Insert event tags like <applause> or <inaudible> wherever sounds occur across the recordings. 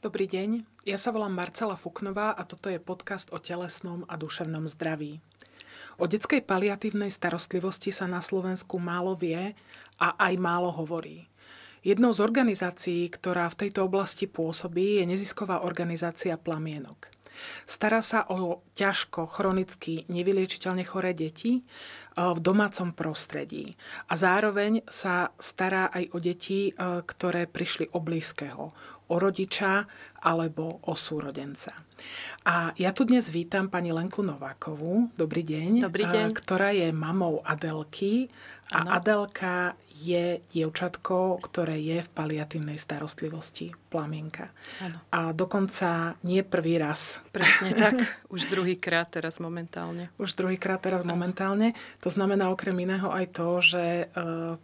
Dobrý deň, ja sa volám Marcela Fuknová a toto je podcast o telesnom a duševnom zdraví. O detskej paliatívnej starostlivosti sa na Slovensku málo vie a aj málo hovorí. Jednou z organizácií, ktorá v tejto oblasti pôsobí, je nezisková organizácia Plamienok. Stará sa o ťažko, chronicky, nevyliečiteľne choré deti e, v domácom prostredí. A zároveň sa stará aj o deti, e, ktoré prišli o blízkeho, o rodiča alebo o súrodenca. A ja tu dnes vítam pani Lenku Novákovú, dobrý deň, dobrý deň. ktorá je mamou Adelky a ano. Adelka je dievčatko, ktoré je v paliatívnej starostlivosti plamienka. Ano. A dokonca nie prvý raz. Presne <laughs> tak, už druhýkrát teraz momentálne. Už druhýkrát teraz ano. momentálne. To znamená okrem iného aj to, že e,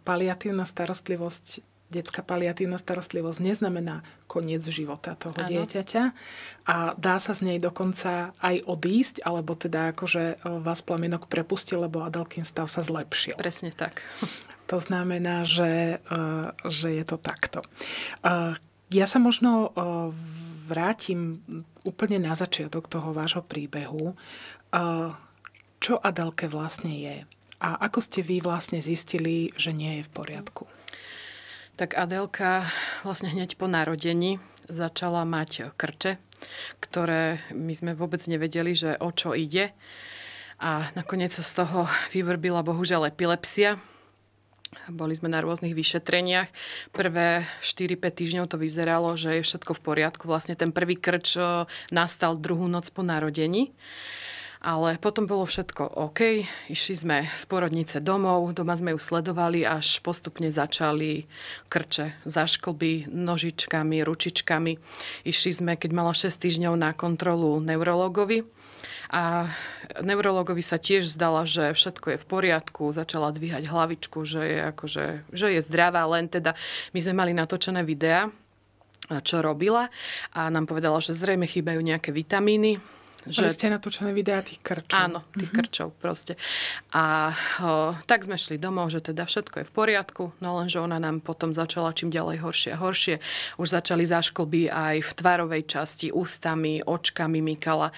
paliatívna starostlivosť detská paliatívna starostlivosť neznamená koniec života toho ano. dieťaťa a dá sa z nej dokonca aj odísť, alebo teda akože e, vás plamienok prepustil, lebo Adelkin stav sa zlepšil. Presne tak. To znamená, že, e, že je to takto. E, ja sa možno vrátim úplne na začiatok toho vášho príbehu. Čo Adelke vlastne je? A ako ste vy vlastne zistili, že nie je v poriadku? Tak Adelka vlastne hneď po narodení začala mať krče, ktoré my sme vôbec nevedeli, že o čo ide. A nakoniec sa z toho vyvrbila bohužiaľ epilepsia. Boli sme na rôznych vyšetreniach. Prvé 4-5 týždňov to vyzeralo, že je všetko v poriadku. Vlastne ten prvý krč eh, nastal druhú noc po narodení. Ale potom bolo všetko OK. Išli sme z porodnice domov, doma sme ju sledovali, až postupne začali krče za šklby, nožičkami, ručičkami. Išli sme, keď mala 6 týždňov na kontrolu neurologovi. A neurologovi sa tiež zdala, že všetko je v poriadku, začala dvíhať hlavičku, že je, akože, že je zdravá, len teda my sme mali natočené videá, čo robila a nám povedala, že zrejme chýbajú nejaké vitamíny, že... ste natočené videá tých krčov. Áno, tých mm-hmm. krčov proste. A o, tak sme šli domov, že teda všetko je v poriadku, no lenže ona nám potom začala čím ďalej horšie a horšie. Už začali zašklby aj v tvarovej časti, ústami, očkami mykala.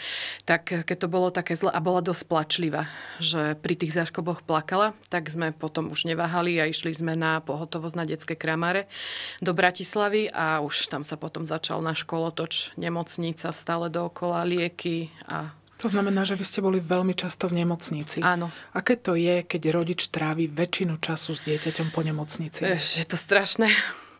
Tak keď to bolo také zle a bola dosť plačlivá, že pri tých zašklboch plakala, tak sme potom už neváhali a išli sme na pohotovosť na detské kramare do Bratislavy a už tam sa potom začal na školotoč, nemocnica, stále dookola lieky, a to znamená, že vy ste boli veľmi často v nemocnici. Áno. Aké to je, keď rodič trávi väčšinu času s dieťaťom po nemocnici? Ešte je to strašné.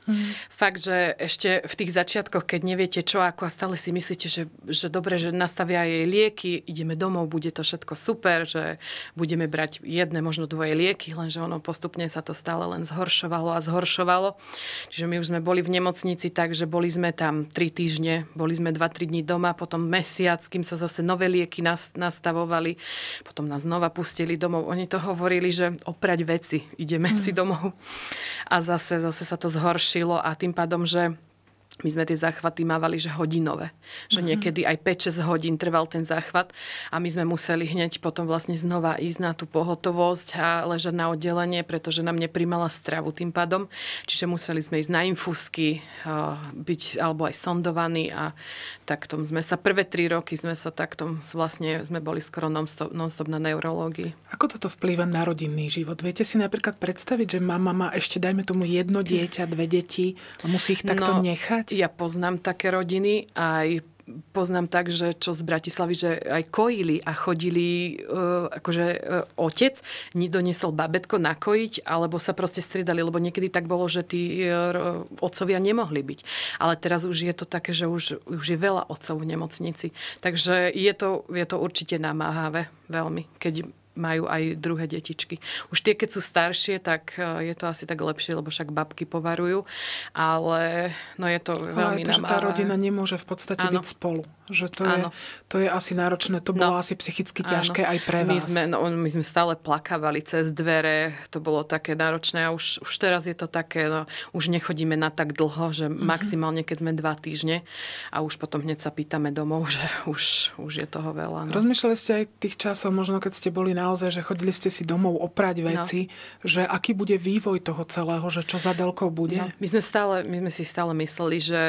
Mm. Fakt, že ešte v tých začiatkoch, keď neviete čo ako a stále si myslíte, že, že dobre, že nastavia jej lieky, ideme domov, bude to všetko super, že budeme brať jedné, možno dvoje lieky, lenže ono postupne sa to stále len zhoršovalo a zhoršovalo. Čiže my už sme boli v nemocnici tak, že boli sme tam tri týždne, boli sme 2-3 dní doma, potom mesiac, kým sa zase nové lieky nas, nastavovali, potom nás znova pustili domov. Oni to hovorili, že oprať veci, ideme mm. si domov. A zase, zase sa to zhoršilo zlepšilo a tým pádom, že my sme tie záchvaty mávali, že hodinové. Že mhm. niekedy aj 5-6 hodín trval ten záchvat a my sme museli hneď potom vlastne znova ísť na tú pohotovosť a ležať na oddelenie, pretože nám neprimala stravu tým pádom. Čiže museli sme ísť na infusky, byť alebo aj sondovaní a takto sme sa prvé 3 roky sme sa takto vlastne sme boli skoro non-stop, non-stop na neurológii. Ako toto vplýva na rodinný život? Viete si napríklad predstaviť, že mama má ešte dajme tomu jedno <laughs> dieťa, dve deti a musí ich takto no, nechať? poznať. Ja poznám také rodiny aj poznám tak, že čo z Bratislavy, že aj kojili a chodili, uh, akože uh, otec doniesol babetko nakojiť, alebo sa proste striedali, lebo niekedy tak bolo, že tí uh, otcovia nemohli byť. Ale teraz už je to také, že už, už je veľa otcov v nemocnici. Takže je to, je to určite namáhavé veľmi, keď majú aj druhé detičky. Už tie, keď sú staršie, tak e, je to asi tak lepšie, lebo však babky povarujú, ale no je to veľmi... Ale to, že tá rodina nemôže v podstate ano. byť spolu. Že to, je, to je asi náročné. To bolo no. asi psychicky ťažké ano. aj pre vás. My sme, no, my sme stále plakávali cez dvere. To bolo také náročné a už, už teraz je to také, no, už nechodíme na tak dlho, že mm-hmm. maximálne keď sme dva týždne a už potom hneď sa pýtame domov, <laughs> že už, už je toho veľa. No. Rozmýšľali ste aj tých časov, možno keď ste boli naozaj, že chodili ste si domov oprať no. veci, no. že aký bude vývoj toho celého, že čo za delkou bude? No. My, sme stále, my sme si stále mysleli, že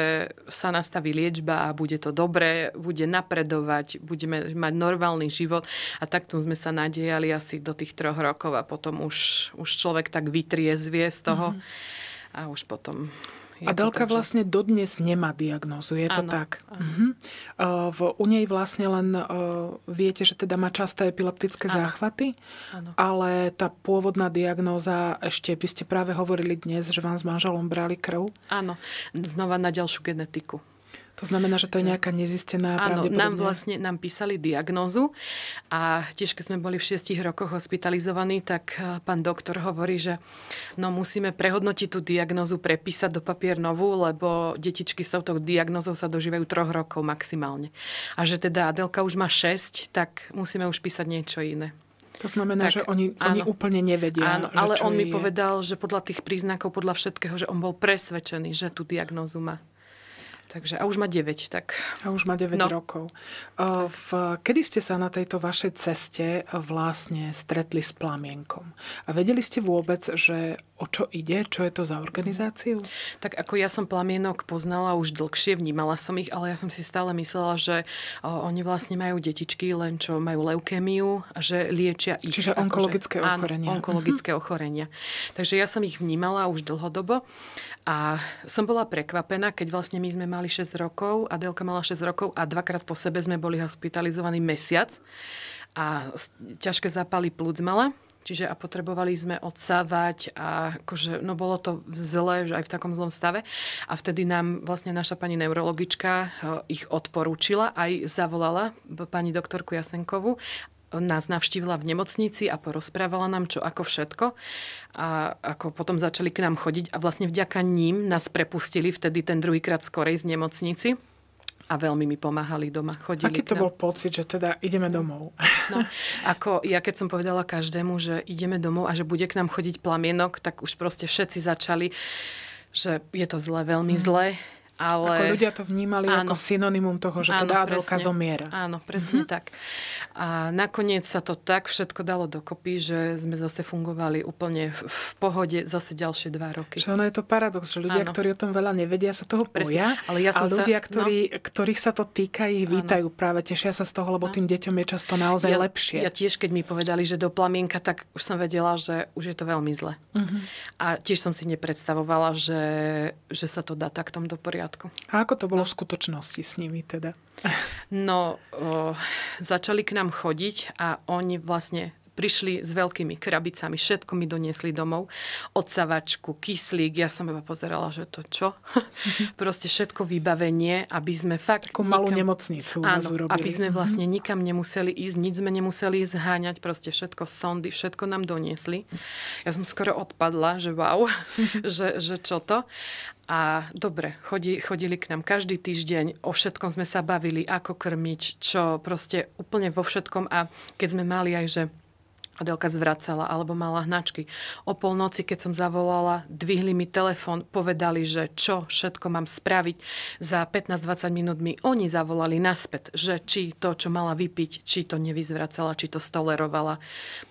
sa nastaví liečba a bude to dobré, bude napredovať, budeme mať normálny život a takto sme sa nadejali asi do tých troch rokov a potom už, už človek tak vytriezvie z toho mm-hmm. a už potom a Delka vlastne dodnes nemá diagnózu, je áno, to tak. Áno. Mhm. V, u nej vlastne len uh, viete, že teda má časté epileptické áno. záchvaty, áno. ale tá pôvodná diagnóza, ešte by ste práve hovorili dnes, že vám s manželom brali krv. Áno, znova na ďalšiu genetiku. To znamená, že to je nejaká nezistená Áno, nám vlastne nám písali diagnózu a tiež keď sme boli v šiestich rokoch hospitalizovaní, tak e, pán doktor hovorí, že no musíme prehodnotiť tú diagnózu, prepísať do papier novú, lebo detičky s touto diagnózou sa dožívajú troch rokov maximálne. A že teda Adelka už má 6, tak musíme už písať niečo iné. To znamená, tak, že oni, áno, oni úplne nevedia. Áno, ale on je... mi povedal, že podľa tých príznakov, podľa všetkého, že on bol presvedčený, že tú diagnózu má. Takže, a už má 9, tak. A už má 9 no. rokov. E, v, kedy ste sa na tejto vašej ceste vlastne stretli s plamienkom? A vedeli ste vôbec, že o čo ide? Čo je to za organizáciu? Tak ako ja som plamienok poznala už dlhšie, vnímala som ich, ale ja som si stále myslela, že oni vlastne majú detičky, len čo majú leukémiu, že liečia ich. Čiže akože onkologické že, ochorenia. Áno, mhm. onkologické uh-huh. ochorenia. Takže ja som ich vnímala už dlhodobo a som bola prekvapená, keď vlastne my sme mali mali 6 rokov, Adelka mala 6 rokov a dvakrát po sebe sme boli hospitalizovaní mesiac a ťažké zapaly plúc mala. Čiže a potrebovali sme odsávať a akože, no bolo to zle, že aj v takom zlom stave. A vtedy nám vlastne naša pani neurologička eh, ich odporúčila, aj zavolala pani doktorku Jasenkovu nás navštívila v nemocnici a porozprávala nám, čo ako všetko. A ako potom začali k nám chodiť a vlastne vďaka ním nás prepustili vtedy ten druhýkrát skorej z nemocnici a veľmi mi pomáhali doma. Chodili Aký to bol pocit, že teda ideme domov? No, ako ja keď som povedala každému, že ideme domov a že bude k nám chodiť plamienok, tak už proste všetci začali, že je to zle, veľmi mm. zle ale... Ako ľudia to vnímali áno. ako synonymum toho, že áno, teda Adelka presne. zomiera. Áno, presne mm-hmm. tak. A nakoniec sa to tak všetko dalo dokopy, že sme zase fungovali úplne v pohode zase ďalšie dva roky. Že ono je to paradox, že ľudia, áno. ktorí o tom veľa nevedia, sa toho presne. boja. Ale ja som a ľudia, sa... No. ktorí, no. ktorých sa to týka, ich áno. práve, tešia sa z toho, lebo áno. tým deťom je často naozaj ja, lepšie. Ja tiež, keď mi povedali, že do plamienka, tak už som vedela, že už je to veľmi zle. Mm-hmm. A tiež som si nepredstavovala, že, že sa to dá takto do poriadku krátko. A ako to bolo no. v skutočnosti s nimi teda? No, o, začali k nám chodiť a oni vlastne prišli s veľkými krabicami, všetko mi doniesli domov, odsavačku, kyslík, ja som iba pozerala, že to čo? <laughs> Proste všetko vybavenie, aby sme fakt... Takú malú nikam, nemocnicu áno, urobili. aby sme mhm. vlastne nikam nemuseli ísť, nič sme nemuseli zháňať, proste všetko sondy, všetko nám doniesli. Ja som skoro odpadla, že wow, <laughs> že, že čo to. A dobre, chodí, chodili k nám každý týždeň, o všetkom sme sa bavili, ako krmiť, čo proste úplne vo všetkom. A keď sme mali aj, že Adelka zvracala alebo mala hnačky. O polnoci, keď som zavolala, dvihli mi telefón, povedali, že čo všetko mám spraviť. Za 15-20 minút mi oni zavolali naspäť, že či to, čo mala vypiť, či to nevyzvracala, či to stolerovala.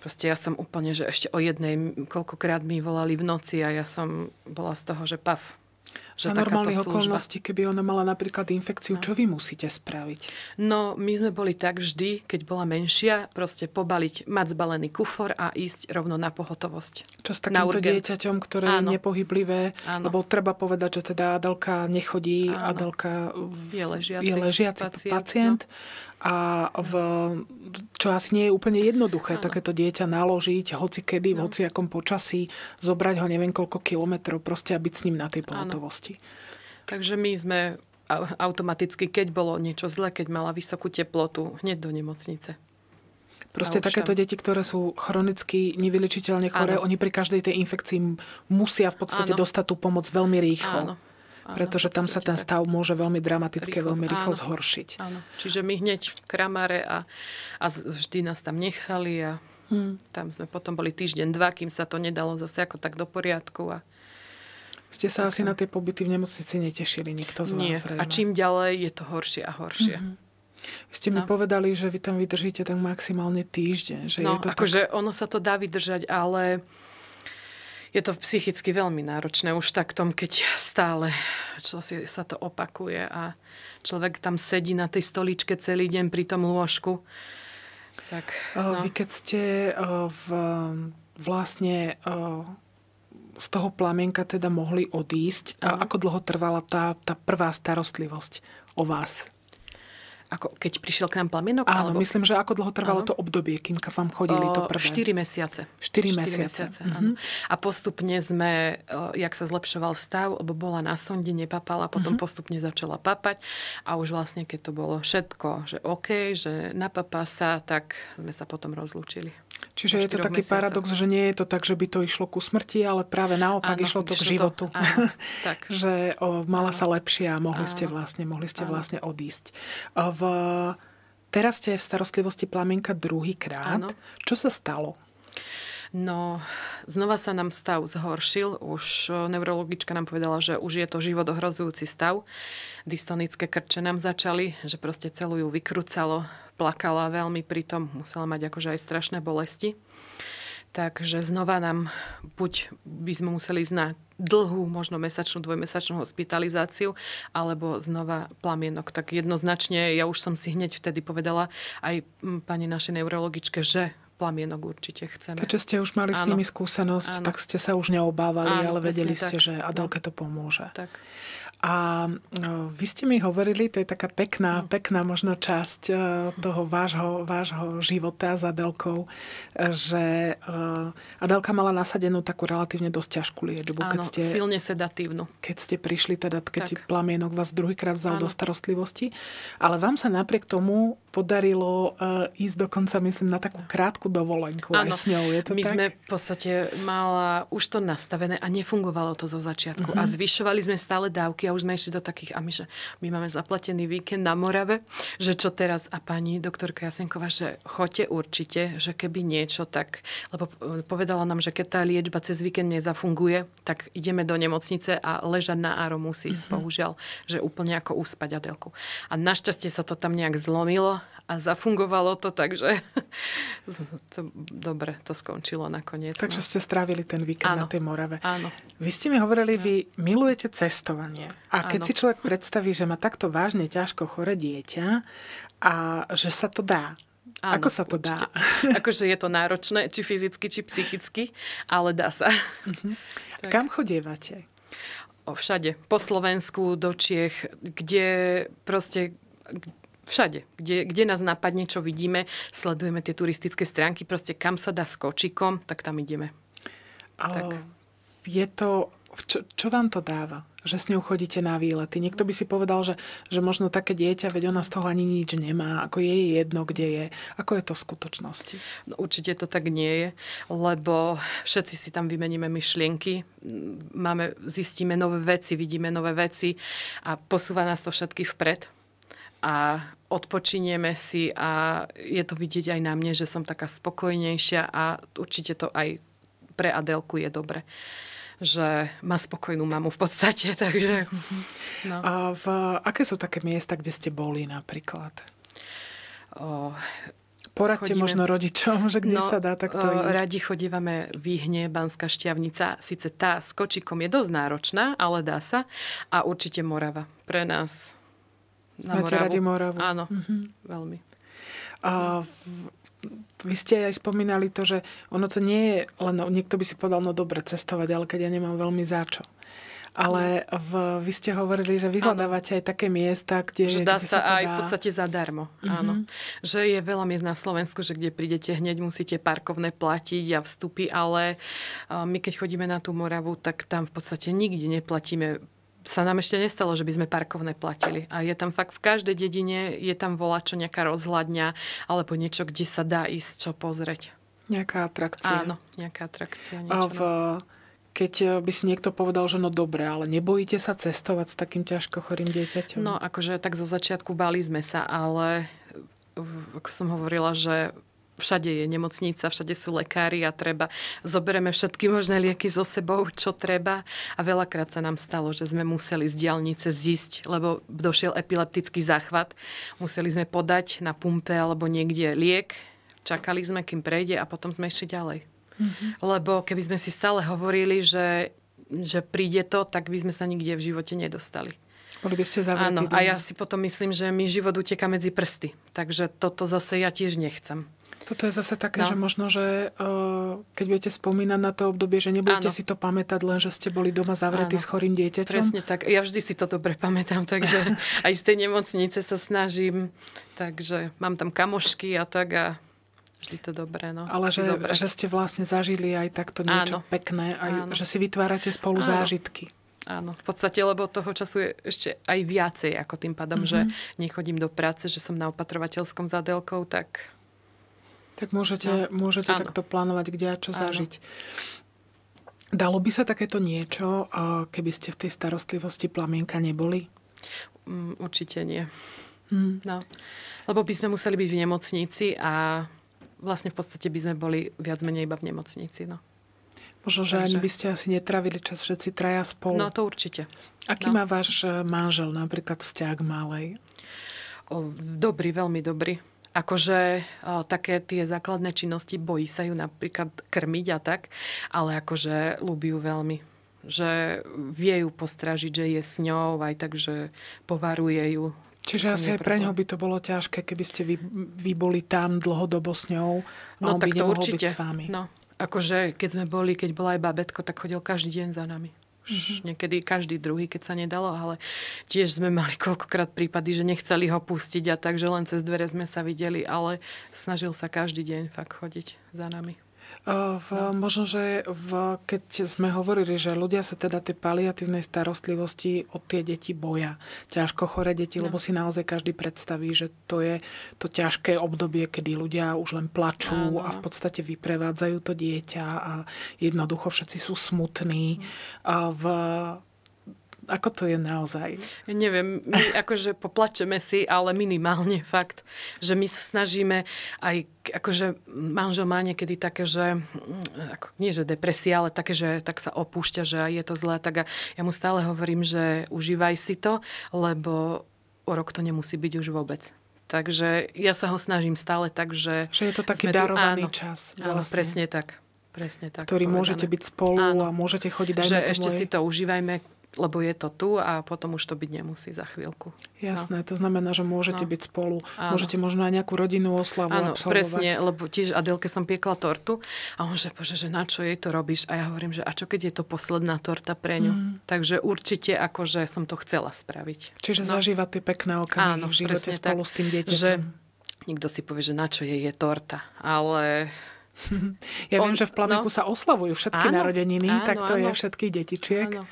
Proste ja som úplne, že ešte o jednej, koľkokrát mi volali v noci a ja som bola z toho, že pav, že za normálnych okolností, keby ona mala napríklad infekciu, no. čo vy musíte spraviť? No, my sme boli tak vždy, keď bola menšia, proste pobaliť, mať zbalený kufor a ísť rovno na pohotovosť. Čo s takýmto dieťaťom, ktoré Áno. je nepohyblivé, Áno. lebo treba povedať, že teda Adelka nechodí, Áno. Adelka je ležiaci, je ležiaci pacient, pacient no a v, čo asi nie je úplne jednoduché, ano. takéto dieťa naložiť hoci kedy, v no. hoci akom počasí, zobrať ho neviem koľko kilometrov, proste a byť s ním na tej pohotovosti. Takže my sme automaticky, keď bolo niečo zle, keď mala vysokú teplotu, hneď do nemocnice. Proste takéto deti, ktoré sú chronicky nevylečiteľne choré, ano. oni pri každej tej infekcii musia v podstate ano. dostať tú pomoc veľmi rýchlo. Ano pretože tam sa ten stav môže veľmi dramaticky, rýchlo, veľmi rýchlo áno, zhoršiť. Áno. Čiže my hneď kramare a, a vždy nás tam nechali a hmm. tam sme potom boli týždeň, dva, kým sa to nedalo zase ako tak do poriadku a ste sa tak. asi na tie pobyty v nemocnici netešili, nikto z Nie. vás zrejme. A čím ďalej je to horšie a horšie. Mm-hmm. Vy ste no. mi povedali, že vy tam vydržíte tak maximálne týždeň. Že no, je to akože tak... ono sa to dá vydržať, ale je to psychicky veľmi náročné už tak tom, keď stále čo si, sa to opakuje a človek tam sedí na tej stoličke celý deň pri tom lôžku. Tak, eh, no. Vy keď ste eh, v, vlastne eh, z toho plamienka teda mohli odísť, a mhm. ako dlho trvala tá, tá prvá starostlivosť o vás? Ako keď prišiel k nám plamienok? Áno, alebo... myslím, že ako dlho trvalo áno. to obdobie, kým k vám chodili o, to prvé? 4 mesiace. 4, 4 mesiace. mesiace mm-hmm. áno. A postupne sme, jak sa zlepšoval stav, lebo bola na sonde, nepapala, potom mm-hmm. postupne začala papať a už vlastne, keď to bolo všetko, že OK, že napapá sa, tak sme sa potom rozlúčili. Čiže je to taký mesiacov. paradox, že nie je to tak, že by to išlo ku smrti, ale práve naopak áno, išlo to k životu. To, áno, <laughs> tak. že o, mala áno. sa lepšie a mohli áno. ste vlastne, mohli ste áno. vlastne odísť. V, teraz ste v starostlivosti plamienka druhýkrát. Čo sa stalo? No, znova sa nám stav zhoršil. Už neurologička nám povedala, že už je to životohrozujúci stav. Dystonické krče nám začali, že proste celú ju vykrúcalo plakala veľmi pri tom, musela mať akože aj strašné bolesti. Takže znova nám buď by sme museli ísť na dlhú, možno mesačnú, dvojmesačnú hospitalizáciu, alebo znova plamienok. Tak jednoznačne, ja už som si hneď vtedy povedala aj pani našej neurologičke, že plamienok určite chceme. Keďže ste už mali áno. s nimi skúsenosť, áno. tak ste sa už neobávali, áno, ale vedeli tak. že Adelke to pomôže. Tak. A e, vy ste mi hovorili, to je taká pekná, mm. pekná možno časť e, toho vášho, vášho života s Adelkou, e, že Adelka mala nasadenú takú relatívne dosť ťažkú liečbu. Áno, keď ste, silne sedatívnu. Keď ste prišli, teda, keď tak. plamienok vás druhýkrát vzal Áno. do starostlivosti. Ale vám sa napriek tomu podarilo uh, ísť dokonca, myslím, na takú krátku dovolenku ano. aj s ňou. Je to My tak? sme v podstate mala už to nastavené a nefungovalo to zo začiatku. Uh-huh. A mhm. zvyšovali sme stále dávky a už sme išli do takých, a my, že my máme zaplatený víkend na Morave, že čo teraz a pani doktorka Jasenková, že chote určite, že keby niečo, tak, lebo e, povedala nám, že keď tá liečba cez víkend nezafunguje, tak ideme do nemocnice a ležať na áro musí, uh-huh. Mhm. bohužiaľ, že úplne ako uspať Adelku. A našťastie sa to tam nejak zlomilo a zafungovalo to, takže <laughs> to, dobre, to skončilo nakoniec. Takže no. ste strávili ten víkend áno, na tej Morave. Áno. Vy ste mi hovorili, vy milujete cestovanie. A keď áno. si človek predstaví, že má takto vážne ťažko chore dieťa a že sa to dá, Áno, Ako sa to určite. dá? Akože je to náročné, či fyzicky, či psychicky, ale dá sa. Uh-huh. <laughs> Kam chodievate? O, všade. Po Slovensku, do Čiech, kde proste všade, kde, kde nás napadne, čo vidíme, sledujeme tie turistické stránky, proste kam sa dá s kočikom, tak tam ideme. A tak. Je to, čo, čo vám to dáva? že s ňou chodíte na výlety. Niekto by si povedal, že, že možno také dieťa, veď ona z toho ani nič nemá, ako je jedno, kde je. Ako je to v skutočnosti? No, určite to tak nie je, lebo všetci si tam vymeníme myšlienky, máme, zistíme nové veci, vidíme nové veci a posúva nás to všetky vpred a odpočinieme si a je to vidieť aj na mne, že som taká spokojnejšia a určite to aj pre Adelku je dobre že má spokojnú mamu v podstate, <laughs> takže... No. A v, aké sú také miesta, kde ste boli napríklad? O, Poradte chodíme... možno rodičom, že kde no, sa dá takto ísť. Radi chodívame Výhne, Banská šťavnica. Sice tá s kočikom je dosť náročná, ale dá sa. A určite Morava. Pre nás na Máte Moravu. radi Moravu. Áno, mm-hmm. veľmi. A vy ste aj spomínali to, že ono to nie je len, niekto by si povedal, no dobre cestovať, ale keď ja nemám veľmi za čo. Ale v, vy ste hovorili, že vyhľadávate ano. aj také miesta, kde... Že dá kde sa, sa aj dá... v podstate zadarmo, mm-hmm. áno. Že je veľa miest na Slovensku, že kde prídete hneď, musíte parkovné platiť a vstupy, ale my keď chodíme na tú Moravu, tak tam v podstate nikde neplatíme sa nám ešte nestalo, že by sme parkovné platili. A je tam fakt v každej dedine, je tam volačo nejaká rozhľadňa alebo niečo, kde sa dá ísť čo pozrieť. Nejaká atrakcia. Áno, nejaká atrakcia. Niečo, v, no. keď eh, by si niekto povedal, že no dobre, ale nebojíte sa cestovať s takým ťažko chorým dieťaťom? No akože tak zo začiatku bali sme sa, ale eh, ako som hovorila, že všade je nemocnica, všade sú lekári a treba. zoberieme všetky možné lieky so sebou, čo treba. A veľakrát sa nám stalo, že sme museli z diálnice zísť, lebo došiel epileptický záchvat. Museli sme podať na pumpe alebo niekde liek. Čakali sme, kým prejde a potom sme išli ďalej. Mm-hmm. Lebo keby sme si stále hovorili, že, že príde to, tak by sme sa nikde v živote nedostali. Boli by ste Áno, a ja si potom myslím, že mi život uteka medzi prsty. Takže toto zase ja tiež nechcem. Toto je zase také, no. že možno, že uh, keď budete spomínať na to obdobie, že nebudete ano. si to pamätať, len že ste boli doma zavretí ano. s chorým dieťaťom. Presne tak. Ja vždy si to dobre pamätám, takže <laughs> aj z tej nemocnice sa snažím. Takže mám tam kamošky a tak a vždy to dobré. No. Ale že, dobré. že ste vlastne zažili aj takto niečo ano. pekné, aj, že si vytvárate spolu ano. zážitky. Áno, v podstate, lebo toho času je ešte aj viacej, ako tým pádom, mm-hmm. že mhm. nechodím do práce, že som na opatrovateľskom zadelkou, tak tak môžete, no. môžete takto plánovať, kde a čo zažiť. Dalo by sa takéto niečo, keby ste v tej starostlivosti plamienka neboli? Mm, určite nie. Mm. No. Lebo by sme museli byť v nemocnici a vlastne v podstate by sme boli viac menej iba v nemocnici. No. Možno, že Takže... ani by ste asi netravili čas všetci traja spolu. No to určite. Aký no. má váš eh, manžel napríklad vzťah k malej? O, dobrý, veľmi dobrý akože o, také tie základné činnosti, bojí sa ju napríklad krmiť a tak, ale akože ľúbi ju veľmi že vie ju postražiť, že je s ňou, aj tak, že povaruje ju. Čiže asi aj pre ňo by to bolo ťažké, keby ste vy, vy boli tam dlhodobo s ňou a no, on tak by to určite. byť s vami. No, akože keď sme boli, keď bola aj babetko, tak chodil každý deň za nami. Už mhm. niekedy každý druhý, keď sa nedalo, ale tiež sme mali koľkokrát prípady, že nechceli ho pustiť a takže len cez dvere sme sa videli, ale snažil sa každý deň fakt chodiť za nami. V, no. možno, že v, keď sme hovorili, že ľudia sa teda tej paliatívnej starostlivosti od tie deti boja. Ťažko chore deti, no. lebo si naozaj každý predstaví, že to je to ťažké obdobie, kedy ľudia už len plačú no. a v podstate vyprevádzajú to dieťa a jednoducho všetci sú smutní. No. A v ako to je naozaj? Ja neviem, my akože poplačeme si, ale minimálne fakt, že my sa snažíme aj, akože manžel má niekedy také, že mm, ako, nie že depresia, ale také, že tak sa opúšťa, že je to zlé, tak a ja mu stále hovorím, že užívaj si to, lebo o rok to nemusí byť už vôbec. Takže ja sa ho snažím stále tak, že... Že je to taký darovaný tu, áno, čas. Vlastne. Áno, presne tak. Presne tak. Ktorý povedané. môžete byť spolu áno. a môžete chodiť aj že ešte moje... si to užívajme, lebo je to tu a potom už to byť nemusí za chvíľku. Jasné, no. to znamená, že môžete no. byť spolu, Áno. môžete možno aj nejakú rodinnú oslavu Áno, absolvovať. presne, lebo tiež Adelke som piekla tortu a on že, bože, že na čo jej to robíš? A ja hovorím, že a čo keď je to posledná torta pre ňu? Mm. Takže určite akože som to chcela spraviť. Čiže no. zažíva tie pekné okamihy v živote spolu tak, s tým dieťaťom. Že nikto si povie, že na čo jej je torta, ale... <laughs> Ja On, viem, že v Plameku no, sa oslavujú všetky áno, narodeniny, áno, tak to áno, je všetkých detičiek. Áno.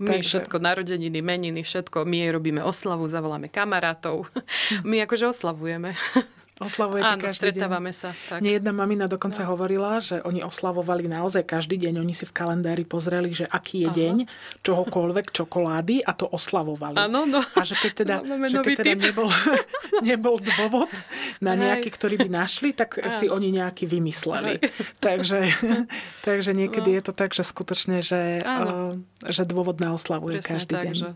My Takže... všetko, narodeniny, meniny, všetko. My jej robíme oslavu, zavoláme kamarátov. <laughs> My akože oslavujeme oslavujete Áno, každý stretávame deň. sa. Tak. Nie jedna mamina dokonca no. hovorila, že oni oslavovali naozaj každý deň. Oni si v kalendári pozreli, že aký je Aha. deň čohokoľvek, čokolády a to oslavovali. Áno, no. A že keď teda, no, <laughs> že keď teda nebol, <laughs> nebol dôvod na nejaký, Hej. ktorý by našli, tak Aj. si oni nejaký vymysleli. <laughs> Takže, takže niekedy no. je to tak, že skutočne, že, uh, že dôvod na oslavu je každý tak, deň. Že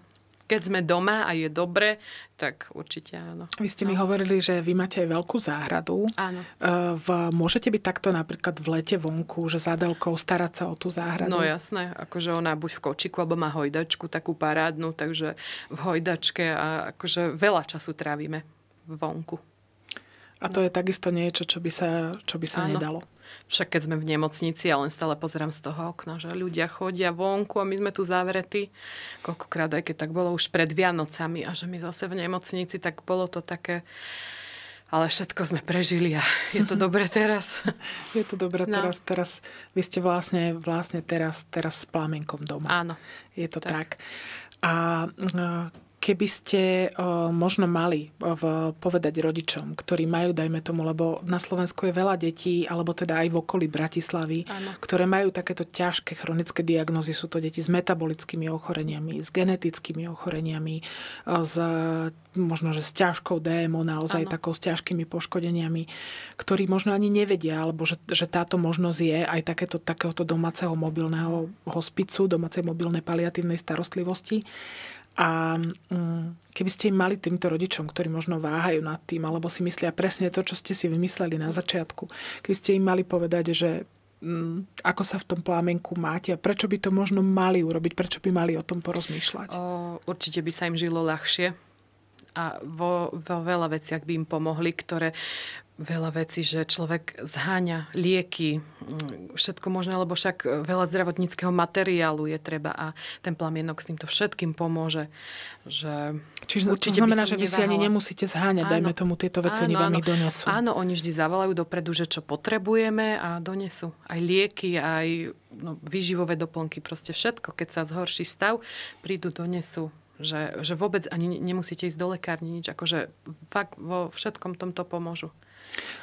keď sme doma a je dobre, tak určite áno. Vy ste no. mi hovorili, že vy máte aj veľkú záhradu. Áno. Eh, v, môžete byť takto napríklad v lete vonku, že zádelkou starať sa o tú záhradu? No jasné, akože ona buď v kočiku, alebo má hojdačku takú parádnu, takže v hojdačke a akože veľa času trávime vonku. A to je takisto niečo, čo by sa, čo by sa Áno. nedalo. Však keď sme v nemocnici, ja len stále pozerám z toho okna, že ľudia chodia vonku a my sme tu zavretí. Koľkokrát, aj keď tak bolo už pred Vianocami a že my zase v nemocnici, tak bolo to také... Ale všetko sme prežili a je to <laughs> dobre teraz. Je to dobre no. teraz. Teraz vy ste vlastne, vlastne teraz, teraz s plamenkom doma. Áno. Je to tak. tak. A e, keby ste možno mali povedať rodičom, ktorí majú, dajme tomu, lebo na Slovensku je veľa detí, alebo teda aj v okolí Bratislavy, ano. ktoré majú takéto ťažké chronické diagnózy. Sú to deti s metabolickými ochoreniami, s genetickými ochoreniami, s, možno, že s ťažkou DMO, naozaj ano. takou s ťažkými poškodeniami, ktorí možno ani nevedia, alebo že, že táto možnosť je aj takéto, takéhoto domáceho mobilného hospicu, domácej mobilnej paliatívnej starostlivosti. A mm, keby ste im mali týmto rodičom, ktorí možno váhajú nad tým, alebo si myslia presne to, čo ste si vymysleli na začiatku, keby ste im mali povedať, že mm, ako sa v tom plámenku máte a prečo by to možno mali urobiť, prečo by mali o tom porozmýšľať? O, určite by sa im žilo ľahšie a vo, vo veľa veciach by im pomohli, ktoré veľa vecí, že človek zháňa lieky, mm, všetko možné, lebo však veľa zdravotníckého materiálu je treba a ten plamienok s týmto všetkým pomôže. Že Čiže určite to znamená, že vy si ani nemusíte zháňať, áno, dajme tomu tieto veci, áno, oni vám ich donesú. Áno, oni vždy zavolajú dopredu, že čo potrebujeme a donesú aj lieky, aj no, výživové doplnky, proste všetko. Keď sa zhorší stav, prídu, donesú že, že vôbec ani nemusíte ísť do lekárne, nič. Akože fakt vo všetkom tomto pomôžu.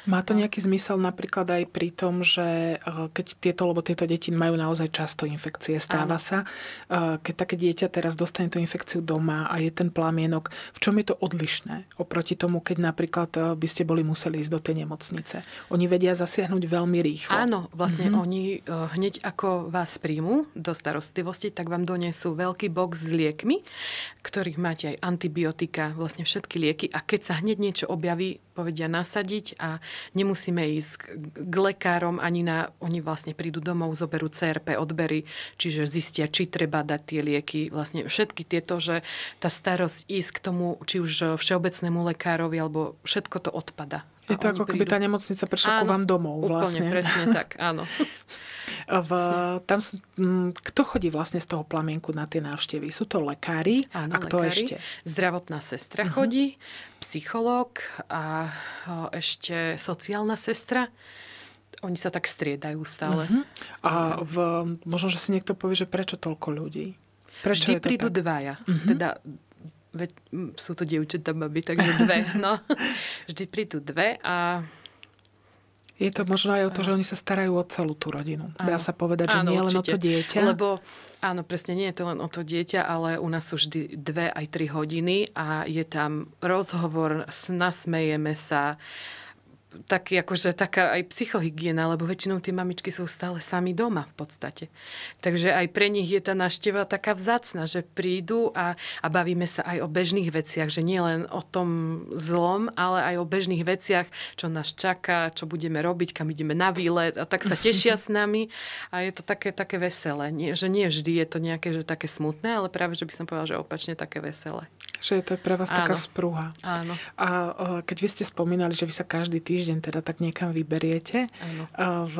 Má to nejaký zmysel napríklad aj pri tom, že eh, keď tieto, lebo tieto deti majú naozaj často infekcie, stáva Áno. sa, eh, keď také dieťa teraz dostane tú infekciu doma a je ten plamienok, v čom je to odlišné oproti tomu, keď napríklad eh, by ste boli museli ísť do tej nemocnice? Oni vedia zasiahnuť veľmi rýchlo. Áno, vlastne mhm. oni hneď ako vás príjmu do starostlivosti, tak vám donesú veľký box s liekmi, ktorých máte aj antibiotika, vlastne všetky lieky a keď sa hneď niečo objaví, povedia nasadiť, a nemusíme ísť k lekárom ani na... Oni vlastne prídu domov, zoberú CRP odbery, čiže zistia, či treba dať tie lieky. Vlastne všetky tieto, že tá starosť ísť k tomu, či už všeobecnému lekárovi, alebo všetko to odpada je to ako keby tá nemocnica prišla ku vám domov vlastne. Úplne, presne tak, áno. <laughs> V, tam sú, kto chodí vlastne z toho plamienku na tie návštevy? Sú to lekári? Áno, a kto lekári. ešte? Zdravotná sestra uh-huh. chodí, psychológ a ešte sociálna sestra. Oni sa tak striedajú stále. Uh-huh. A v, možno, že si niekto povie, že prečo toľko ľudí? Prečo Vždy prídu tak? dvaja. Uh-huh. Teda Veď sú to dievčatá baby, takže dve. No. <laughs> Vždy prídu dve a... Je to možno aj o to, že oni sa starajú o celú tú rodinu. Áno. Dá sa povedať, že áno, nie určite. len o to dieťa. Lebo, áno, presne, nie je to len o to dieťa, ale u nás sú vždy dve aj tri hodiny a je tam rozhovor, nasmejeme sa, uh, tak akože, taká aj psychohygiena, lebo väčšinou tie mamičky sú stále sami doma v podstate. Takže aj pre nich je tá návšteva taká vzácna, že prídu a, a bavíme sa aj o bežných veciach, že nie len o tom zlom, ale aj o bežných veciach, čo nás čaká, čo budeme robiť, kam ideme na výlet a tak sa tešia s nami a je to také, také veselé. Nie, že nie vždy je to nejaké že také smutné, ale práve, že by som povedala, že opačne také veselé. Že je to pre vás Áno. taká sprúha. Áno. A keď vy ste spomínali, že vy sa každý týždeň teda tak niekam vyberiete, Áno. V,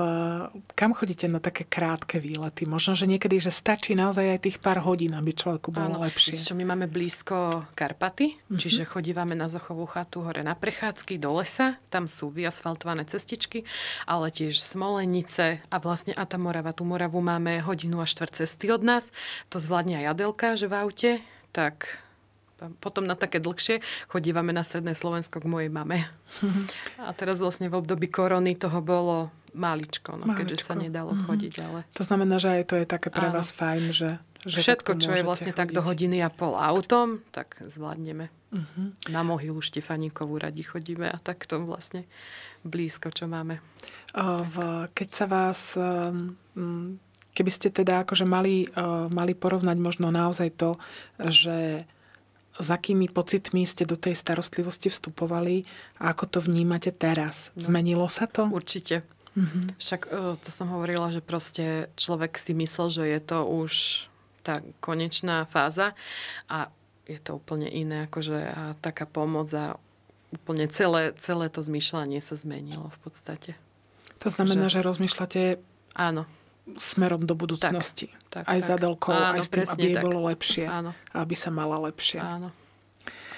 kam chodíte na také krátke výlety? Možno, že niekedy, že stačí naozaj aj tých pár hodín, aby človeku bolo Áno. lepšie. Čo my máme blízko Karpaty, mm-hmm. čiže chodívame na Zochovú chatu hore na prechádzky do lesa, tam sú vyasfaltované cestičky, ale tiež Smolenice a vlastne a tá Morava, tú Moravu máme hodinu a štvrt cesty od nás. To zvládne aj Adelka, že v aute, tak potom na také dlhšie chodívame na Stredné Slovensko k mojej mame. <laughs> A teraz vlastne v období korony toho bolo maličko, no, maličko. keďže sa nedalo mm-hmm. chodiť. Ale... To znamená, že aj to je také pre Áno. vás fajn, že... že Všetko, čo je vlastne chodiť. tak do hodiny a pol autom, tak zvládneme. Uh-huh. Na mohylu Štefaníkovú radi chodíme a tak to vlastne blízko, čo máme. Keď sa vás, ehm, keby ste teda akože mali, ehm, mali porovnať možno naozaj to, že s akými pocitmi ste do tej starostlivosti vstupovali a ako to vnímate teraz? No. Zmenilo sa to? Určite. Mm-hmm. Však e, to som hovorila, že proste človek si myslel, že je to už tá konečná fáza a je to úplne iné, akože a taká pomoc a úplne celé, celé to zmýšľanie sa zmenilo v podstate. To znamená, že, že rozmýšľate Áno smerom do budúcnosti. Tak, tak, aj tak. za delkou, Áno, aj s tým, aby jej tak. bolo lepšie. Áno. Aby sa mala lepšie. Áno.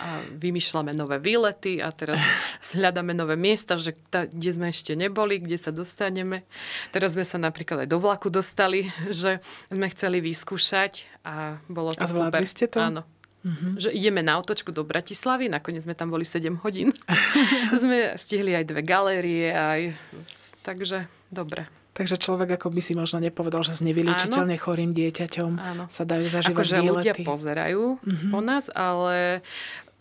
A vymýšľame nové výlety a teraz <laughs> hľadáme nové miesta, že ta, kde sme ešte neboli, kde sa dostaneme. Teraz sme sa napríklad aj do vlaku dostali, <laughs> že sme chceli vyskúšať a bolo to a super. ste to? Áno, Mm-hmm. Že ideme na otočku do Bratislavy, nakoniec sme tam boli 7 hodín. <laughs> sme stihli aj dve galérie, aj... takže dobre. Takže človek ako by si možno nepovedal, že s nevyličiteľne chorým dieťaťom Áno. sa dajú zažívať akože výlety. ľudia pozerajú mm-hmm. po nás, ale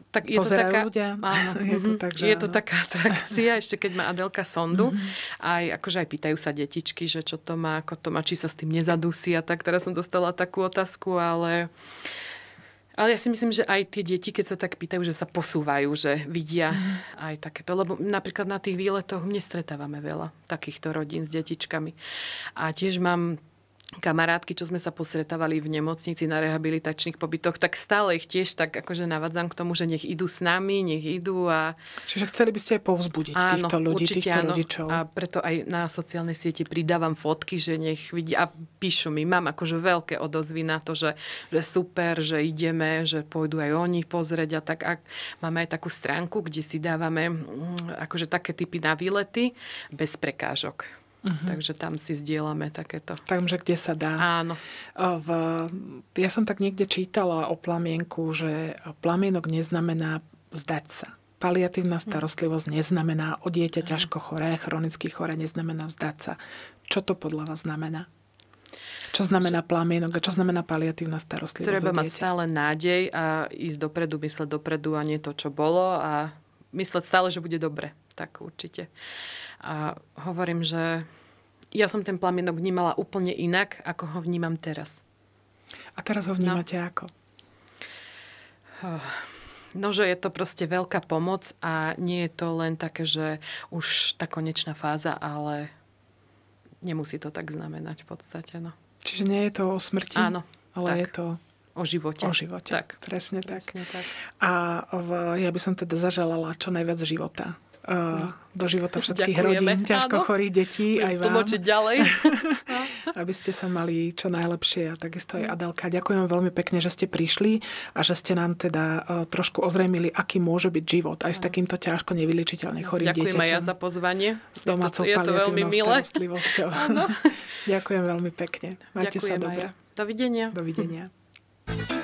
tak je Pozerajú to taká, ľudia. Áno, <laughs> je, to mhm. tak, že je to taká atrakcia, <laughs> ešte keď má Adelka sondu, mm-hmm. aj, akože aj pýtajú sa detičky, že čo to má, ako to má, či sa s tým nezadusí a tak. Teraz som dostala takú otázku, ale ale ja si myslím, že aj tie deti, keď sa tak pýtajú, že sa posúvajú, že vidia mm. aj takéto. Lebo napríklad na tých výletoch nestretávame veľa takýchto rodín s detičkami. A tiež mám kamarátky, čo sme sa posretávali v nemocnici na rehabilitačných pobytoch, tak stále ich tiež tak akože navádzam k tomu, že nech idú s nami, nech idú a... Čiže chceli by ste aj povzbudiť áno, týchto ľudí, určite, týchto áno. rodičov. A preto aj na sociálnej siete pridávam fotky, že nech vidia a píšu mi, mám akože veľké odozvy na to, že, že super, že ideme, že pôjdu aj oni pozrieť a tak A máme aj takú stránku, kde si dávame mm, akože také typy na výlety bez prekážok. Uh-huh. Takže tam si zdieľame takéto. Takže kde sa dá. Áno. V, ja som tak niekde čítala o plamienku, že plamienok neznamená vzdať sa. Paliatívna mhm. starostlivosť neznamená o dieťa uh-huh. ťažko choré, chronicky choré neznamená vzdať sa. Čo to podľa vás znamená? Čo znamená plamienok a čo znamená paliatívna starostlivosť? Treba mať stále nádej a ísť dopredu, mysleť dopredu a nie to, čo bolo a mysleť stále, že bude dobre. Tak určite. A hovorím, že ja som ten plamienok vnímala úplne inak, ako ho vnímam teraz. A teraz ho no. vnímate no. ako? Oh, no, že je to proste veľká pomoc a nie je to len také, že už tá konečná fáza, ale nemusí to tak znamenať v podstate. No. Čiže nie je to o smrti, Áno, ale tak. je to O živote. O živote, tak. presne tak. Presne tak. A v, ja by som teda zaželala čo najviac života no. do života všetkých Ďakujeme. rodín, ťažko Áno. chorých detí, aj vám. ďalej. <laughs> No. aby ste sa mali čo najlepšie a takisto aj no. Adelka. Ďakujem veľmi pekne, že ste prišli a že ste nám teda e, trošku ozrejmili, aký môže byť život aj s takýmto ťažko nevyličiteľne chorým Ďakujem dieťaťom. Ďakujem aj ja za pozvanie. S domácou je to, je to veľmi milé. <laughs> Ďakujem veľmi pekne. Majte Ďakujem sa dobre. Ja. Dovidenia. Dovidenia.